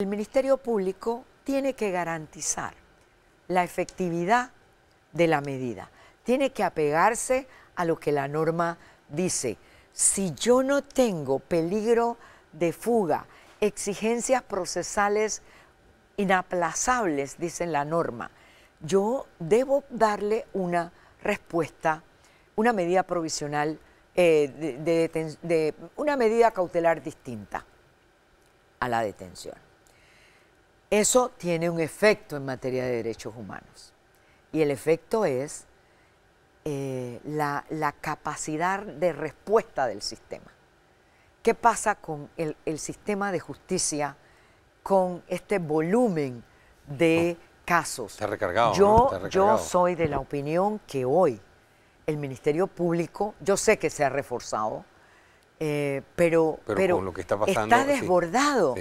El Ministerio Público tiene que garantizar la efectividad de la medida, tiene que apegarse a lo que la norma dice. Si yo no tengo peligro de fuga, exigencias procesales inaplazables, dice la norma, yo debo darle una respuesta, una medida provisional, eh, de, una medida cautelar distinta a la detención. Eso tiene un efecto en materia de derechos humanos. Y el efecto es eh, la, capacidad de respuesta del sistema. ¿Qué pasa con el, sistema de justicia, con este volumen de casos? Está recargado, yo, yo soy de la opinión que hoy el Ministerio Público, yo sé que se ha reforzado, eh, pero, pero, con lo que está, pasando, está desbordado.